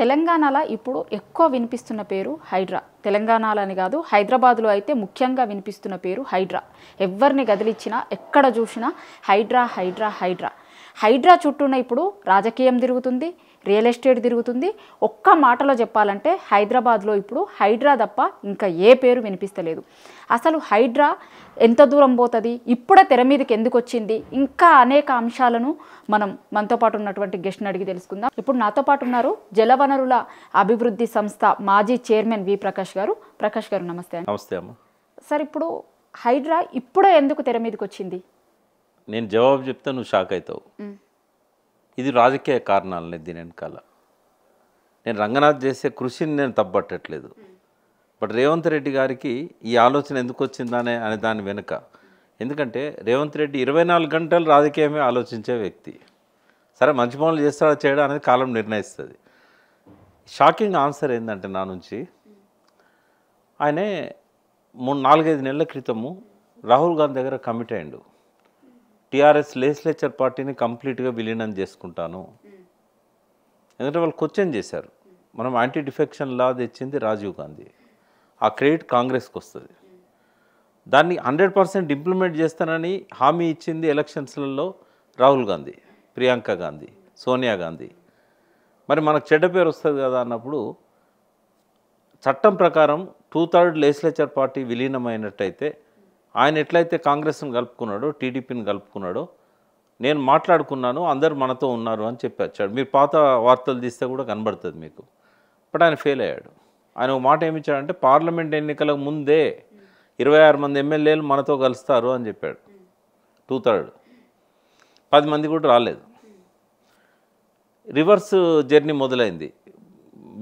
తెలంగాణలో ఇప్పుడు ఎక్కువ వినిపిస్తున్న పేరు హైడ్రా తెలంగాణలోని కాదు హైదరాబాద్లో అయితే ముఖ్యంగా వినిపిస్తున్న పేరు హైడ్రా ఎవరిని గదిలిచ్చినా ఎక్కడ చూసినా హైడ్రా హైడ్రా హైడ్రా హైడ్రా చుట్టూనే ఇప్పుడు రాజకీయం తిరుగుతుంది రియల్ ఎస్టేట్ తిరుగుతుంది ఒక్క మాటలో చెప్పాలంటే హైదరాబాద్లో ఇప్పుడు హైడ్రా తప్ప ఇంకా ఏ పేరు వినిపిస్తలేదు అసలు హైడ్రా ఎంత దూరం పోతుంది ఇప్పుడే తెర మీదకి ఎందుకు వచ్చింది ఇంకా అనేక అంశాలను మనం మనతో పాటు ఉన్నటువంటి గెస్ట్ని అడిగి తెలుసుకుందాం ఇప్పుడు నాతో పాటు ఉన్నారు జలవనరుల అభివృద్ధి సంస్థ మాజీ చైర్మన్ వి ప్రకాష్ గారు ప్రకాష్ గారు నమస్తే నమస్తే అమ్మ సార్ ఇప్పుడు హైడ్రా ఇప్పుడే ఎందుకు తెర మీదకి వచ్చింది నేను జవాబు చెప్తే నువ్వు షాక్ అవుతావు ఇది రాజకీయ కారణాలనే దీని వెనకాల నేను రంగనాథ్ చేసే కృషిని నేను తప్పట్టట్లేదు బట్ రేవంత్ రెడ్డి గారికి ఈ ఆలోచన ఎందుకు వచ్చిందనే అనే దాని వెనుక ఎందుకంటే రేవంత్ రెడ్డి ఇరవై నాలుగు గంటలు రాజకీయమే ఆలోచించే వ్యక్తి సరే మంచి పనులు చేస్తాడా చేయడా అనేది కాలం నిర్ణయిస్తుంది షాకింగ్ ఆన్సర్ ఏంటంటే నా నుంచి ఆయనే మూడు నాలుగైదు నెలల క్రితము రాహుల్ గాంధీ దగ్గర కమిట్ అయ్యిండు టీఆర్ఎస్ లెజిస్లేచర్ పార్టీని కంప్లీట్గా విలీనం చేసుకుంటాను ఎందుకంటే వాళ్ళు క్వశ్చన్ చేశారు మనం యాంటీ డిఫెక్షన్ లా తెచ్చింది రాజీవ్ గాంధీ ఆ క్రెడిట్ కాంగ్రెస్కి వస్తుంది దాన్ని హండ్రెడ్ పర్సెంట్ ఇంప్లిమెంట్ చేస్తానని హామీ ఇచ్చింది ఎలక్షన్స్లలో రాహుల్ గాంధీ ప్రియాంక గాంధీ సోనియా గాంధీ మరి మనకు చెడ్డ పేరు వస్తుంది కదా అన్నప్పుడు చట్టం ప్రకారం టూ థర్డ్ లెజిస్లేచర్ పార్టీ విలీనమైనట్టయితే ఆయన ఎట్లయితే కాంగ్రెస్ను కలుపుకున్నాడో టీడీపీని కలుపుకున్నాడో నేను మాట్లాడుకున్నాను అందరు మనతో ఉన్నారు అని చెప్పి వచ్చాడు మీరు పాత వార్తలు తీస్తే కూడా కనబడుతుంది మీకు బట్ ఆయన ఫెయిల్ అయ్యాడు ఆయన ఒక మాట ఏమిచ్చాడంటే పార్లమెంట్ ఎన్నికల ముందే ఇరవై ఆరు మంది ఎమ్మెల్యేలు మనతో కలుస్తారు అని చెప్పాడు టూ థర్డ్ పది మంది కూడా రాలేదు రివర్స్ జర్నీ మొదలైంది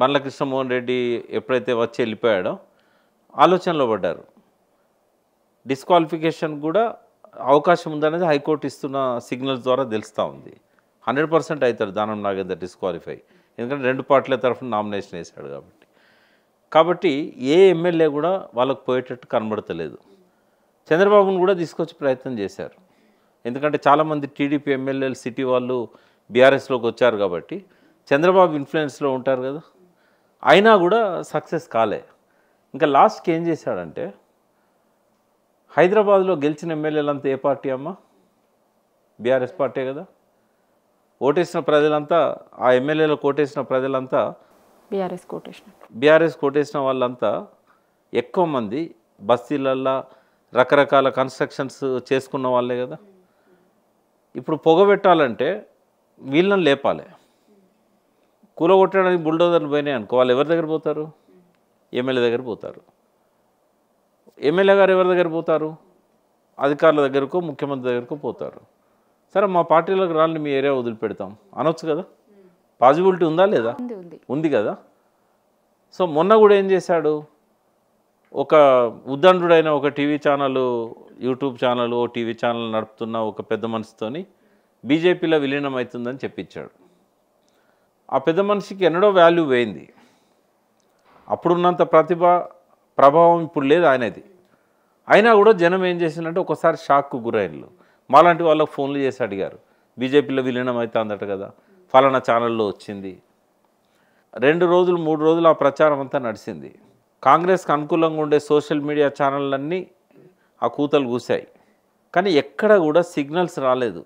బండ్ల కృష్ణమోహన్ రెడ్డి ఎప్పుడైతే వచ్చి వెళ్ళిపోయాడో ఆలోచనలో పడ్డారు డిస్క్వాలిఫికేషన్ కూడా అవకాశం ఉందనేది హైకోర్టు ఇస్తున్న సిగ్నల్స్ ద్వారా తెలుస్తూ ఉంది హండ్రెడ్ పర్సెంట్ అవుతారు దానం నాగేందర్ డిస్క్వాలిఫై ఎందుకంటే రెండు పార్టీల తరఫున నామినేషన్ వేశాడు కాబట్టి కాబట్టి ఏ ఎమ్మెల్యే కూడా వాళ్ళకు పోయేటట్టు కనబడతలేదు చంద్రబాబును కూడా తీసుకొచ్చి ప్రయత్నం చేశారు ఎందుకంటే చాలామంది టీడీపీ ఎమ్మెల్యేలు సిటీ వాళ్ళు బీఆర్ఎస్లోకి వచ్చారు కాబట్టి చంద్రబాబు ఇన్ఫ్లుయెన్స్లో ఉంటారు కదా అయినా కూడా సక్సెస్ కాలే ఇంకా లాస్ట్కి ఏం చేశాడంటే హైదరాబాద్లో గెలిచిన ఎమ్మెల్యేలంతా ఏ పార్టీ అమ్మా బీఆర్ఎస్ పార్టీ కదా ఓటేసిన ప్రజలంతా ఆ ఎమ్మెల్యేలో కోటేసిన ప్రజలంతా బీఆర్ఎస్ కోటేసిన బీఆర్ఎస్ కోటేసిన వాళ్ళంతా ఎక్కువ మంది బస్తీలల్లో రకరకాల కన్స్ట్రక్షన్స్ చేసుకున్న వాళ్ళే కదా ఇప్పుడు పొగబెట్టాలంటే వీళ్ళని లేపాలి కూలగొట్టడానికి బుల్డోజర్లు పోయినాయి అనుకో వాళ్ళు ఎవరి దగ్గర పోతారు ఎమ్మెల్యే దగ్గర పోతారు ఎమ్మెల్యే గారు ఎవరి దగ్గర పోతారు అధికారుల దగ్గరకు ముఖ్యమంత్రి దగ్గరకు పోతారు సరే మా పార్టీలోకి రాళ్ళని మీ ఏరియా వదిలిపెడతాం అనొచ్చు కదా పాజిబిలిటీ ఉందా లేదా ఉంది కదా సో మొన్న కూడా ఏం చేశాడు ఒక ఉద్దండుడైన ఒక టీవీ ఛానల్ యూట్యూబ్ ఛానల్ ఓ టీవీ ఛానల్ నడుపుతున్న ఒక పెద్ద మనిషితోని బీజేపీలో విలీనం అవుతుందని చెప్పించాడు ఆ పెద్ద మనిషికి ఎన్నడో వాల్యూ వేయింది అప్పుడున్నంత ప్రతిభ ప్రభావం ఇప్పుడు లేదు ఆయనది అయినా కూడా జనం ఏం చేసిందంటే ఒకసారి షాక్ గురైనలు మాలాంటి వాళ్ళకి ఫోన్లు చేసి అడిగారు బీజేపీలో విలీనం అయితే అందట కదా ఫలానా ఛానల్లో వచ్చింది రెండు రోజులు మూడు రోజులు ఆ ప్రచారం అంతా నడిచింది కాంగ్రెస్కి అనుకూలంగా ఉండే సోషల్ మీడియా ఛానళ్ళన్నీ ఆ కూతలు కూశాయి కానీ ఎక్కడ కూడా సిగ్నల్స్ రాలేదు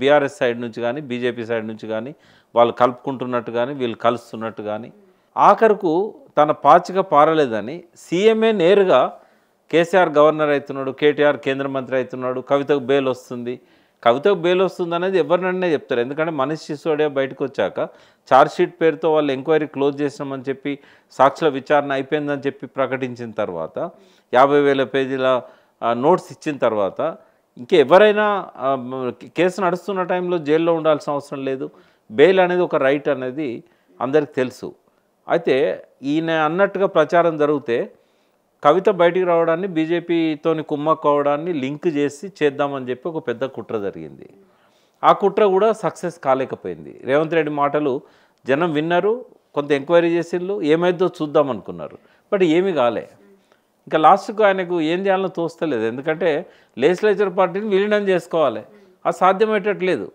బీఆర్ఎస్ సైడ్ నుంచి కానీ బీజేపీ సైడ్ నుంచి కానీ వాళ్ళు కలుపుకుంటున్నట్టు కానీ వీళ్ళు కలుస్తున్నట్టు కానీ ఆఖరుకు తన పాచిక పారలేదని సీఎంఏ నేరుగా కేసీఆర్ గవర్నర్ అవుతున్నాడు కేటీఆర్ కేంద్ర మంత్రి అవుతున్నాడు కవితకు బెయిల్ వస్తుంది కవితకు బెయిల్ వస్తుంది అనేది ఎవరినైనా చెప్తారు ఎందుకంటే మనీష్ సిసోడియా బయటకు వచ్చాక ఛార్జ్షీట్ పేరుతో వాళ్ళు ఎంక్వైరీ క్లోజ్ చేసినామని చెప్పి సాక్షుల విచారణ అయిపోయిందని చెప్పి ప్రకటించిన తర్వాత యాభై వేల పేజీల నోట్స్ ఇచ్చిన తర్వాత ఇంకా ఎవరైనా కేసు నడుస్తున్న టైంలో జైల్లో ఉండాల్సిన అవసరం లేదు బెయిల్ అనేది ఒక రైట్ అనేది అందరికి తెలుసు అయితే ఈయన అన్నట్టుగా ప్రచారం జరిగితే కవిత బయటికి రావడాన్ని బీజేపీతోని కుమ్మక్కోవడాన్ని లింక్ చేసి చేద్దామని చెప్పి ఒక పెద్ద కుట్ర జరిగింది ఆ కుట్ర కూడా సక్సెస్ కాలేకపోయింది రేవంత్ రెడ్డి మాటలు జనం విన్నారు కొంత ఎంక్వైరీ చేసిండ్రు ఏమైందో చూద్దాం అనుకున్నారు బట్ ఏమి కాలే ఇంకా లాస్ట్కు ఆయనకు ఏం చేయాలో తోస్తలేదు ఎందుకంటే లెజిస్లేచర్ పార్టీని విలీనం చేసుకోవాలి అది సాధ్యమయ్యేటట్లేదు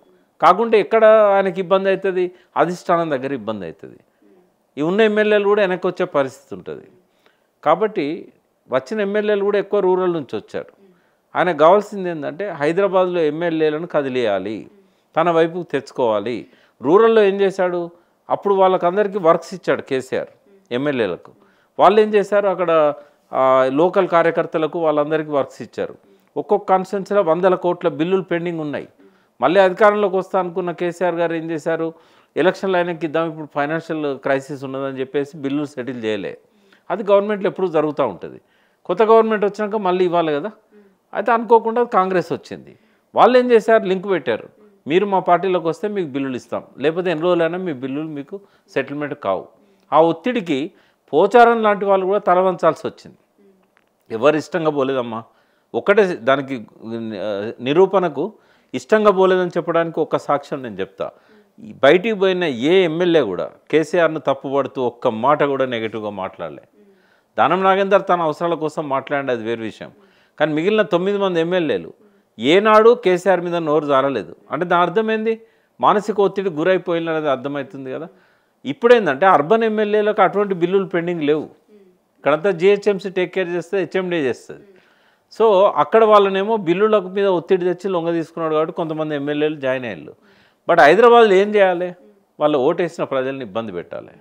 కాకుంటే ఎక్కడ ఆయనకి ఇబ్బంది అవుతుంది అధిష్టానం దగ్గర ఇబ్బంది అవుతుంది ఈ ఉన్న ఎమ్మెల్యేలు కూడా వెనక్కి వచ్చే పరిస్థితి ఉంటుంది కాబట్టి వచ్చిన ఎమ్మెల్యేలు కూడా ఎక్కువ రూరల్ నుంచి వచ్చారు ఆయన కావాల్సింది ఏంటంటే హైదరాబాద్లో ఎమ్మెల్యేలను కదిలేయాలి తన వైపుకు తెచ్చుకోవాలి రూరల్లో ఏం చేశాడు అప్పుడు వాళ్ళకందరికీ వర్క్స్ ఇచ్చాడు కేసీఆర్ ఎమ్మెల్యేలకు వాళ్ళు ఏం చేశారు అక్కడ లోకల్ కార్యకర్తలకు వాళ్ళందరికీ వర్క్స్ ఇచ్చారు ఒక్కొక్క కాన్స్టిట్యున్సీలో వందల కోట్ల బిల్లులు పెండింగ్ ఉన్నాయి మళ్ళీ అధికారంలోకి వస్తా అనుకున్న కేసీఆర్ గారు ఏం చేశారు ఎలక్షన్లు ఆయనకి ఇద్దాం ఇప్పుడు ఫైనాన్షియల్ క్రైసిస్ ఉన్నదని చెప్పేసి బిల్లు సెటిల్ చేయలే అది గవర్నమెంట్లో ఎప్పుడూ జరుగుతూ ఉంటుంది కొత్త గవర్నమెంట్ వచ్చినాక మళ్ళీ ఇవ్వాలి కదా అయితే అనుకోకుండా కాంగ్రెస్ వచ్చింది వాళ్ళు ఏం చేశారు లింక్ పెట్టారు మీరు మా పార్టీలోకి వస్తే మీకు బిల్లులు ఇస్తాం లేకపోతే ఎన్ని రోజులైనా మీ బిల్లులు మీకు సెటిల్మెంట్ కావు ఆ ఒత్తిడికి పోచారం లాంటి వాళ్ళు కూడా తలవంచాల్సి వచ్చింది ఎవరు ఇష్టంగా పోలేదమ్మా ఒకటే దానికి నిరూపణకు ఇష్టంగా పోలేదని చెప్పడానికి ఒక సాక్ష్యం నేను చెప్తా బయటికి పోయిన ఏ ఎమ్మెల్యే కూడా కేసీఆర్ను తప్పుపడుతూ ఒక్క మాట కూడా నెగిటివ్గా మాట్లాడలే దానం నాగేందర్ తన అవసరాల కోసం మాట్లాడి అది వేరు విషయం కానీ మిగిలిన తొమ్మిది మంది ఎమ్మెల్యేలు ఏనాడు కేసీఆర్ మీద నోరు జారలేదు అంటే దాని అర్థమైంది మానసిక ఒత్తిడి గురైపోయిందనేది అర్థమవుతుంది కదా ఇప్పుడేందంటే అర్బన్ ఎమ్మెల్యేలకు అటువంటి బిల్లులు పెండింగ్ లేవు ఇక్కడంతా జిహెచ్ఎంసీ టేక్ కేర్ చేస్తే హెచ్ఎండీ చేస్తుంది సో అక్కడ వాళ్ళనేమో బిల్లులకు మీద ఒత్తిడి తెచ్చి లొంగ తీసుకున్నాడు కాబట్టి కొంతమంది ఎమ్మెల్యేలు జాయిన్ అయ్యారు బట్ హైదరాబాద్లో ఏం చేయాలి వాళ్ళు ఓటేసిన ప్రజల్ని ఇబ్బంది పెట్టాలి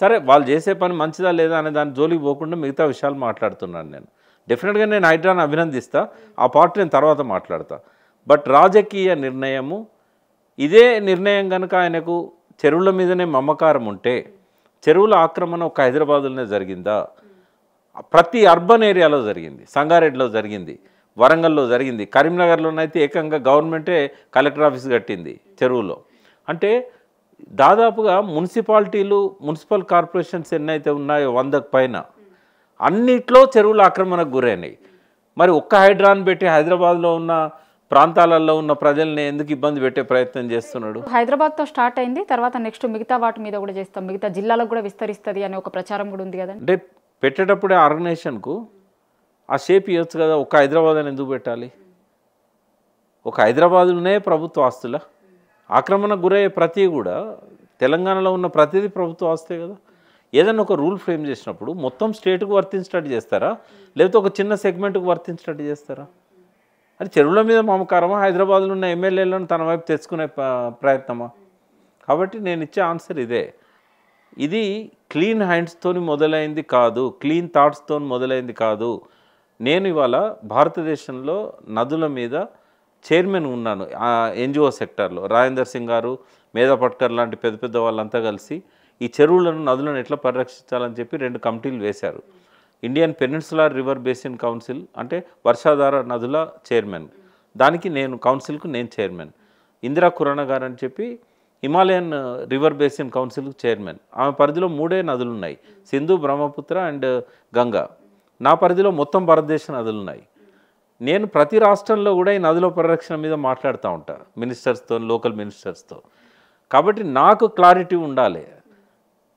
సరే వాళ్ళు చేసే పని మంచిదా లేదా అనే దాని జోలికి పోకుండా మిగతా విషయాలు మాట్లాడుతున్నాను నేను డెఫినెట్గా నేను హైడ్రాని అభినందిస్తా ఆ పార్టీ నేను తర్వాత మాట్లాడతా బట్ రాజకీయ నిర్ణయము ఇదే నిర్ణయం కనుక ఆయనకు చెరువుల మీదనే మమకారం ఉంటే చెరువుల ఆక్రమణ ఒక హైదరాబాదులోనే జరిగిందా ప్రతి అర్బన్ ఏరియాలో జరిగింది సంగారెడ్డిలో జరిగింది వరంగల్లో జరిగింది కరీంనగర్లోనైతే ఏకంగా గవర్నమెంటే కలెక్టర్ ఆఫీస్ కట్టింది చెరువులో అంటే దాదాపుగా మున్సిపాలిటీలు మున్సిపల్ కార్పొరేషన్స్ ఎన్నైతే ఉన్నాయో వందకు పైన అన్నిట్లో చెరువులు ఆక్రమణకు గురైనాయి మరి ఒక్క హైడ్రాన్ పెట్టి హైదరాబాద్లో ఉన్న ప్రాంతాలలో ఉన్న ప్రజల్ని ఎందుకు ఇబ్బంది పెట్టే ప్రయత్నం చేస్తున్నాడు హైదరాబాద్తో స్టార్ట్ అయింది తర్వాత నెక్స్ట్ మిగతా వాటి మీద కూడా చేస్తాం మిగతా జిల్లాలకు కూడా విస్తరిస్తుంది అనే ఒక ప్రచారం కూడా ఉంది కదండి అంటే పెట్టేటప్పుడే ఆర్గనైజేషన్కు ఆ షేప్ ఇవ్వచ్చు కదా ఒక హైదరాబాద్ అని ఎందుకు పెట్టాలి ఒక హైదరాబాదులోనే ప్రభుత్వ ఆస్తుల ఆక్రమణకు గురయ్యే ప్రతి కూడా తెలంగాణలో ఉన్న ప్రతిదీ ప్రభుత్వ ఆస్తే కదా ఏదైనా ఒక రూల్ ఫ్రేమ్ చేసినప్పుడు మొత్తం స్టేట్కు వర్తించినట్టు చేస్తారా లేకపోతే ఒక చిన్న సెగ్మెంట్కు వర్తించినట్టు చేస్తారా అది చెరువుల మీద మమకారమా హైదరాబాద్లో ఉన్న ఎమ్మెల్యేలను తన వైపు తెచ్చుకునే ప్రయత్నమా కాబట్టి నేను ఇచ్చే ఆన్సర్ ఇదే ఇది క్లీన్ హ్యాండ్స్తో మొదలైంది కాదు క్లీన్ థాట్స్తో మొదలైంది కాదు నేను ఇవాళ భారతదేశంలో నదుల మీద చైర్మన్ ఉన్నాను ఎన్జిఓ సెక్టర్లో రాజేందర్ సింగ్ గారు మేధా పట్కర్ లాంటి పెద్ద పెద్ద వాళ్ళంతా కలిసి ఈ చెరువులను నదులను ఎట్లా పరిరక్షించాలని చెప్పి రెండు కమిటీలు వేశారు Indian peninsular river basin council అంటే వర్షాధార నదుల చైర్మన్ దానికి నేను కౌన్సిల్కు నేను చైర్మన్ ఇందిరా ఖురానా గారు అని చెప్పి హిమాలయన్ రివర్ బేసిన్ కౌన్సిల్కు చైర్మన్ ఆమె పరిధిలో మూడే నదులు ఉన్నాయి సింధు బ్రహ్మపుత్ర అండ్ గంగా నా పరిధిలో మొత్తం భారతదేశ నదులు ఉన్నాయి నేను ప్రతి రాష్ట్రంలో కూడా ఈ నదుల పరిరక్షణ మీద మాట్లాడుతూ ఉంటాను మినిస్టర్స్తో లోకల్ మినిస్టర్స్తో కాబట్టి నాకు క్లారిటీ ఉండాలి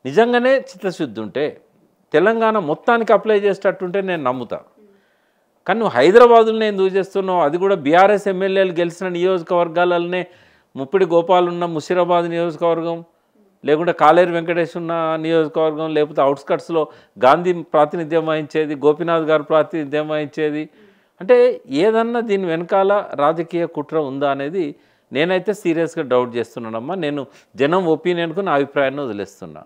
నిజంగానే చిత్తశుద్ధి ఉంటే తెలంగాణ మొత్తానికి అప్లై చేసేటట్టుంటే నేను నమ్ముతా కానీ నువ్వు హైదరాబాదులోనే ఎందుకు చేస్తున్నావు అది కూడా బీఆర్ఎస్ ఎమ్మెల్యేలు గెలిచిన నియోజకవర్గాలనే ముప్పిడి గోపాల్ ఉన్న ముషీరాబాద్ నియోజకవర్గం లేకుంటే కాలేరు వెంకటేష్ ఉన్న నియోజకవర్గం లేకపోతే అవుట్స్కట్స్లో గాంధీ ప్రాతినిధ్యం వహించేది గోపీనాథ్ గారు ప్రాతినిధ్యం వహించేది అంటే ఏదన్నా దీని వెనకాల రాజకీయ కుట్ర ఉందా అనేది నేనైతే సీరియస్గా డౌట్ చేస్తున్నానమ్మా నేను జనం ఒపీనియన్కు నా అభిప్రాయాన్ని వదిలేస్తున్నా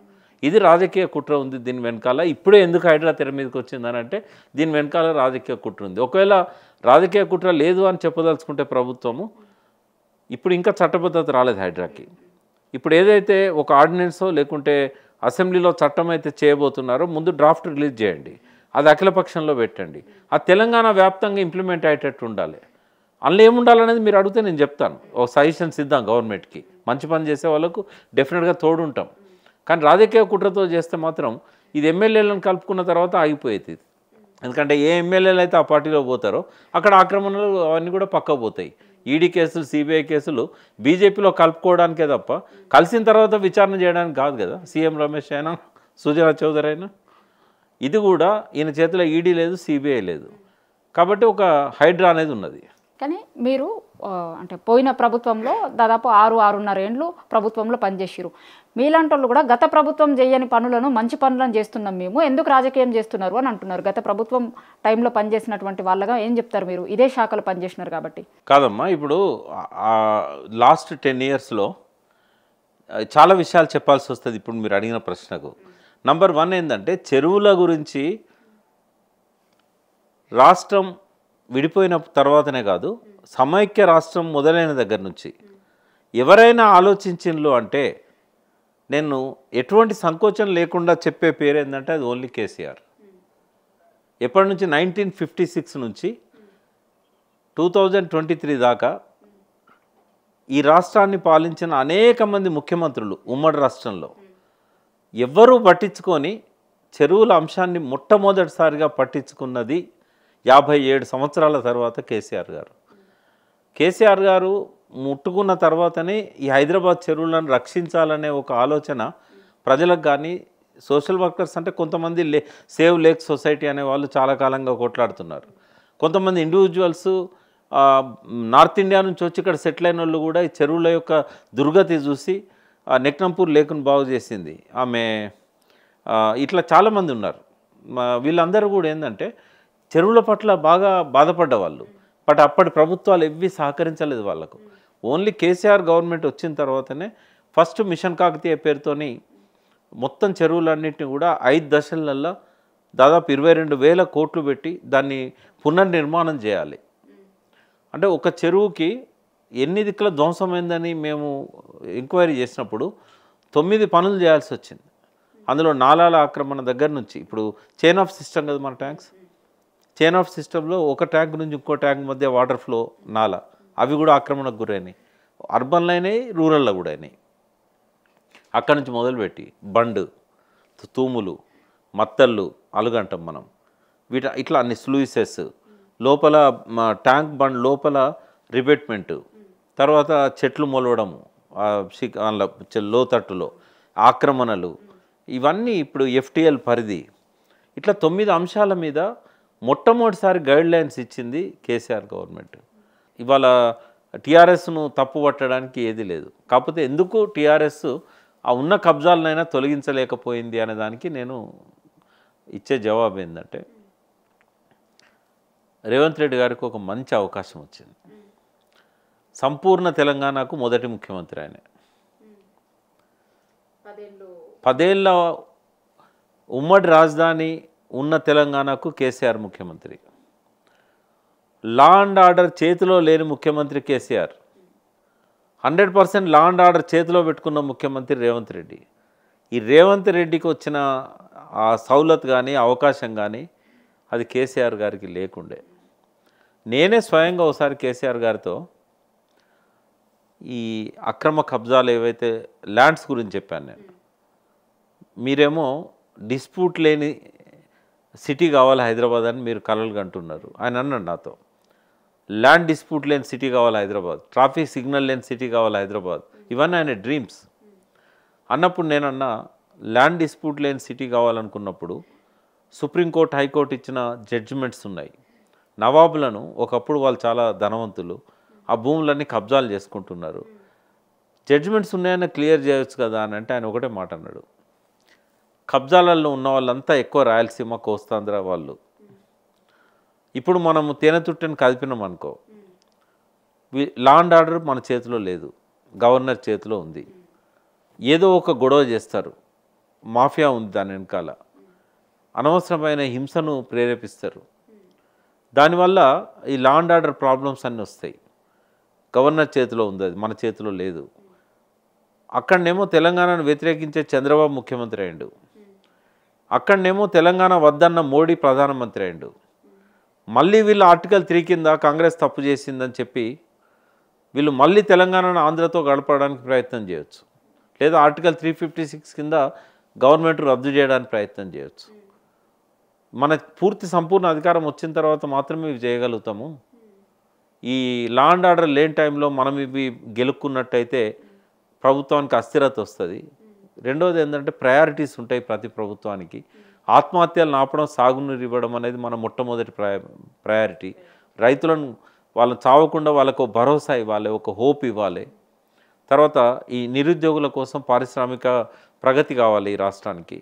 ఇది రాజకీయ కుట్ర ఉంది దీని వెనకాల ఇప్పుడే ఎందుకు హైడ్రా తెర మీదకి వచ్చిందని అంటే దీని వెనకాల రాజకీయ కుట్ర ఉంది ఒకవేళ రాజకీయ కుట్ర లేదు అని చెప్పదలుచుకుంటే ప్రభుత్వము ఇప్పుడు ఇంకా చట్టబద్ధత రాలేదు హైడ్రాకి ఇప్పుడు ఏదైతే ఒక ఆర్డినెన్సో లేకుంటే అసెంబ్లీలో చట్టం అయితే చేయబోతున్నారో ముందు డ్రాఫ్ట్ రిలీజ్ చేయండి అది అఖిలపక్షంలో పెట్టండి ఆ తెలంగాణ వ్యాప్తంగా ఇంప్లిమెంట్ అయ్యేటట్టు ఉండాలి అందులో ఏముండాలనేది మీరు అడిగితే నేను చెప్తాను ఒక సజెషన్స్ ఇద్దాం గవర్నమెంట్కి మంచి పని చేసే వాళ్ళకు డెఫినెట్గా తోడుంటాం కానీ రాజకీయ కుట్రతో చేస్తే మాత్రం ఇది ఎమ్మెల్యేలను కలుపుకున్న తర్వాత ఆగిపోయేది ఎందుకంటే ఏ ఎమ్మెల్యేలు అయితే ఆ పార్టీలో పోతారో అక్కడ ఆక్రమణలు అవన్నీ కూడా పక్క పోతాయి ఈడీ కేసులు సిబిఐ కేసులు బీజేపీలో కలుపుకోవడానికే తప్ప కలిసిన తర్వాత విచారణ చేయడానికి కాదు కదా సీఎం రమేష్ అయినా సుజనా చౌదరి అయినా ఇది కూడా ఈయన చేతిలో ఈడీ లేదు సిబిఐ లేదు కాబట్టి ఒక హైడ్రా అనేది ఉన్నది కానీ మీరు అంటే పోయిన ప్రభుత్వంలో దాదాపు ఆరు ఆరున్నర ఏండ్లు ప్రభుత్వంలో పనిచేసిరు మీలాంటి వాళ్ళు కూడా గత ప్రభుత్వం చేయని పనులను మంచి పనులను చేస్తున్నాం మేము ఎందుకు రాజకీయం చేస్తున్నారు అని అంటున్నారు గత ప్రభుత్వం టైంలో పనిచేసినటువంటి వాళ్ళగా ఏం చెప్తారు మీరు ఇదే శాఖలో పనిచేసినారు కాబట్టి కాదమ్మా ఇప్పుడు లాస్ట్ టెన్ ఇయర్స్లో చాలా విషయాలు చెప్పాల్సి వస్తుంది ఇప్పుడు మీరు అడిగిన ప్రశ్నకు నంబర్ వన్ ఏంటంటే చెరువుల గురించి రాష్ట్రం విడిపోయిన తర్వాతనే కాదు సమైక్య రాష్ట్రం మొదలైన దగ్గర నుంచి ఎవరైనా ఆలోచించిన్లు అంటే నేను ఎటువంటి సంకోచం లేకుండా చెప్పే పేరు ఏంటంటే అది ఓన్లీ కేసీఆర్ ఎప్పటి నుంచి నైన్టీన్ ఫిఫ్టీ సిక్స్ నుంచి టూ థౌజండ్ ట్వంటీ త్రీ దాకా ఈ రాష్ట్రాన్ని పాలించిన అనేక మంది ముఖ్యమంత్రులు ఉమ్మడి రాష్ట్రంలో ఎవ్వరూ పట్టించుకొని చెరువుల అంశాన్ని మొట్టమొదటిసారిగా పట్టించుకున్నది యాభై ఏడు సంవత్సరాల తర్వాత కేసీఆర్ గారు కేసీఆర్ గారు ముట్టుకున్న తర్వాతనే ఈ హైదరాబాద్ చెరువులను రక్షించాలనే ఒక ఆలోచన ప్రజలకు కానీ సోషల్ వర్కర్స్ అంటే కొంతమంది లే సేవ్ లేక్ సొసైటీ అనే వాళ్ళు చాలా కాలంగా కొట్లాడుతున్నారు కొంతమంది ఇండివిజువల్స్ నార్త్ ఇండియా నుంచి వచ్చి ఇక్కడ సెటిల్ అయిన వాళ్ళు కూడా ఈ చెరువుల యొక్క దుర్గతి చూసి నెక్నంపూర్ లేకును బాగు చేసింది ఆమె ఇట్లా చాలామంది ఉన్నారు వీళ్ళందరూ కూడా ఏంటంటే చెరువుల పట్ల బాగా బాధపడ్డ వాళ్ళు బట్ అప్పటి ప్రభుత్వాలు ఎవ్వి సహకరించలేదు వాళ్ళకు ఓన్లీ కేసీఆర్ గవర్నమెంట్ వచ్చిన తర్వాతనే ఫస్ట్ మిషన్ కాకతీయ పేరుతోని మొత్తం చెరువులన్నింటినీ కూడా ఐదు దశలలో దాదాపు ఇరవై రెండు వేల కోట్లు పెట్టి దాన్ని పునర్నిర్మాణం చేయాలి అంటే ఒక చెరువుకి ఎన్ని దిక్కుల ధ్వంసమైందని మేము ఎంక్వైరీ చేసినప్పుడు తొమ్మిది పనులు చేయాల్సి వచ్చింది అందులో నాలాల ఆక్రమణ దగ్గర నుంచి ఇప్పుడు చైన్ ఆఫ్ సిస్టమ్ కదా మన ట్యాంక్స్ చైన్ ఆఫ్ సిస్టంలో ఒక ట్యాంక్ నుంచి ఇంకో ట్యాంక్ మధ్య వాటర్ ఫ్లో నాల అవి కూడా ఆక్రమణకు గురైనాయి అర్బన్లో అయినాయి రూరల్లో కూడా అయినాయి అక్కడి నుంచి మొదలుపెట్టి బండ్ తూములు మత్తళ్ళు అలుగంటాం మనం వీట ఇట్లా అన్ని స్లూయిసెస్ లోపల ట్యాంక్ బండ్ లోపల రిపేట్మెంట్ తర్వాత చెట్లు మొలవడము లోతట్టులో ఆక్రమణలు ఇవన్నీ ఇప్పుడు ఎఫ్టీఎల్ పరిధి ఇట్లా తొమ్మిది అంశాల మీద మొట్టమొదటిసారి గైడ్ లైన్స్ ఇచ్చింది కేసీఆర్ గవర్నమెంట్ ఇవాళ టీఆర్ఎస్ను తప్పు పట్టడానికి ఏది లేదు కాకపోతే ఎందుకు టీఆర్ఎస్ ఆ ఉన్న కబ్జాలనైనా తొలగించలేకపోయింది అనే దానికి నేను ఇచ్చే జవాబు ఏంటంటే రేవంత్ రెడ్డి గారికి ఒక మంచి అవకాశం వచ్చింది సంపూర్ణ తెలంగాణకు మొదటి ముఖ్యమంత్రి ఆయనే పదేళ్ళ ఉమ్మడి రాజధాని ఉన్న తెలంగాణకు కేసీఆర్ ముఖ్యమంత్రి లా అండ్ ఆర్డర్ చేతిలో లేని ముఖ్యమంత్రి KCR hundred percent law and order చేతిలో పెట్టుకున్న ముఖ్యమంత్రి రేవంత్ రెడ్డి ఈ రేవంత్ రెడ్డికి వచ్చిన ఆ సౌలత్ కానీ అవకాశం కానీ అది కేసీఆర్ గారికి లేకుండే నేనే స్వయంగా ఒకసారి కేసీఆర్ గారితో ఈ అక్రమ కబ్జాలు ఏవైతే ల్యాండ్స్ గురించి చెప్పాను నేను మీరేమో డిస్ప్యూట్ లేని సిటీ కావాలి హైదరాబాద్ అని మీరు కలలు అంటున్నారు ఆయన అన్నాడు నాతో ల్యాండ్ డిస్ప్యూట్ లేని సిటీ కావాలి హైదరాబాద్ ట్రాఫిక్ సిగ్నల్ లేని సిటీ కావాలి హైదరాబాద్ ఇవన్నీ ఆయన డ్రీమ్స్ అన్నప్పుడు నేనన్నా ల్యాండ్ డిస్ప్యూట్ లేని సిటీ కావాలనుకున్నప్పుడు సుప్రీంకోర్టు హైకోర్టు ఇచ్చిన జడ్జిమెంట్స్ ఉన్నాయి నవాబులను ఒకప్పుడు వాళ్ళు చాలా ధనవంతులు ఆ భూములన్నీ కబ్జాలు చేసుకుంటున్నారు జడ్జిమెంట్స్ ఉన్నాయని క్లియర్ చేయొచ్చు కదా అని అంటే ఆయన ఒకటే మాట అన్నాడు కబ్జాలలో ఉన్న వాళ్ళంతా ఎక్కువ రాయలసీమ కోస్తాంధ్ర వాళ్ళు ఇప్పుడు మనము తేనె తుట్టని కదిపినాం అనుకో లాండ్ ఆర్డర్ మన చేతిలో లేదు గవర్నర్ చేతిలో ఉంది ఏదో ఒక గొడవ చేస్తారు మాఫియా ఉంది దాని వెనకాల అనవసరమైన హింసను ప్రేరేపిస్తారు దానివల్ల ఈ లాండ్ ఆర్డర్ ప్రాబ్లమ్స్ అన్నీ వస్తాయి గవర్నర్ చేతిలో ఉంది అది మన చేతిలో లేదు అక్కడనేమో తెలంగాణను వ్యతిరేకించే చంద్రబాబు ముఖ్యమంత్రి అయ్యాడు అక్కడనేమో తెలంగాణ వద్దన్న మోడీ ప్రధానమంత్రి అయిండు మళ్ళీ వీళ్ళు ఆర్టికల్ త్రీ కింద కాంగ్రెస్ తప్పు చేసిందని చెప్పి వీళ్ళు మళ్ళీ తెలంగాణను ఆంధ్రతో గడపడానికి ప్రయత్నం చేయొచ్చు లేదా ఆర్టికల్ త్రీ ఫిఫ్టీ సిక్స్ కింద గవర్నమెంట్ రద్దు చేయడానికి ప్రయత్నం చేయొచ్చు మన పూర్తి సంపూర్ణ అధికారం వచ్చిన తర్వాత మాత్రమే ఇవి చేయగలుగుతాము ఈ లాండ్ ఆర్డర్ లేని టైంలో మనం ఇవి గెలుక్కున్నట్టయితే ప్రభుత్వానికి అస్థిరత వస్తుంది రెండోది ఏంటంటే ప్రయారిటీస్ ఉంటాయి ప్రతి ప్రభుత్వానికి ఆత్మహత్యలు నాపడం సాగునీరు ఇవ్వడం అనేది మన మొట్టమొదటి ప్రయారిటీ రైతులను వాళ్ళని చావకుండా వాళ్ళకు భరోసా ఇవ్వాలి ఒక హోప్ ఇవ్వాలి తర్వాత ఈ నిరుద్యోగుల కోసం పారిశ్రామిక ప్రగతి కావాలి ఈ రాష్ట్రానికి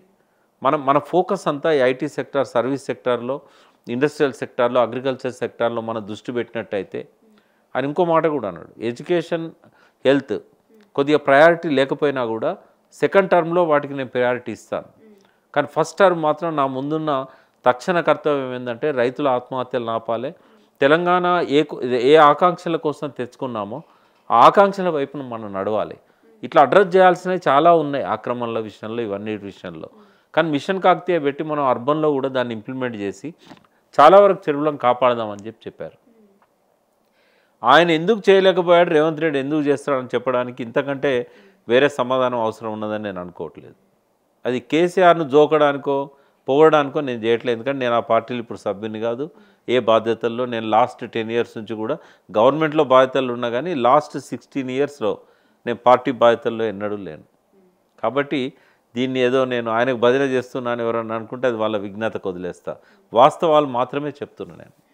మనం మన ఫోకస్ అంతా ఐటీ సెక్టార్ సర్వీస్ సెక్టార్లో ఇండస్ట్రియల్ సెక్టార్లో అగ్రికల్చర్ సెక్టార్లో మనం దృష్టి పెట్టినట్టయితే అని ఇంకో మాట కూడా అన్నాడు ఎడ్యుకేషన్ హెల్త్ కొద్దిగా ప్రయారిటీ లేకపోయినా కూడా సెకండ్ టర్మ్లో వాటికి నేను ప్రయారిటీ ఇస్తాను కానీ ఫస్ట్ టర్మ్ మాత్రం నా ముందున్న తక్షణ కర్తవ్యం ఏంటంటే రైతుల ఆత్మహత్యలు నాపాలి తెలంగాణ ఏ ఏ ఆకాంక్షల కోసం తెచ్చుకున్నామో ఆ ఆకాంక్షల వైపున మనం నడవాలి ఇట్లా అడ్రస్ చేయాల్సినవి చాలా ఉన్నాయి ఆక్రమణల విషయంలో ఇవన్నీ విషయంలో కానీ మిషన్ కాకతీయ పెట్టి మనం అర్బన్లో కూడా దాన్ని ఇంప్లిమెంట్ చేసి చాలా వరకు చెరువులను కాపాడదామని చెప్పి చెప్పారు ఆయన ఎందుకు చేయలేకపోయాడు రేవంత్ రెడ్డి ఎందుకు చేస్తాడని చెప్పడానికి ఇంతకంటే వేరే సమాధానం అవసరం ఉన్నదని నేను అనుకోవట్లేదు అది కేసీఆర్ను జోకడానికో పొగడానికో నేను చేయట్లేదు ఎందుకంటే నేను ఆ పార్టీలు ఇప్పుడు సభ్యుని కాదు ఏ బాధ్యతల్లో నేను లాస్ట్ టెన్ ఇయర్స్ నుంచి కూడా గవర్నమెంట్లో బాధ్యతలు ఉన్నా కానీ లాస్ట్ సిక్స్టీన్ ఇయర్స్లో నేను పార్టీ బాధ్యతల్లో ఎన్నడూ లేను కాబట్టి దీన్ని ఏదో నేను ఆయనకు బదిలీ చేస్తున్నాను ఎవరన్నా అనుకుంటే అది వాళ్ళ విజ్ఞతకు వదిలేస్తా వాస్తవాలు మాత్రమే చెప్తున్నాను నేను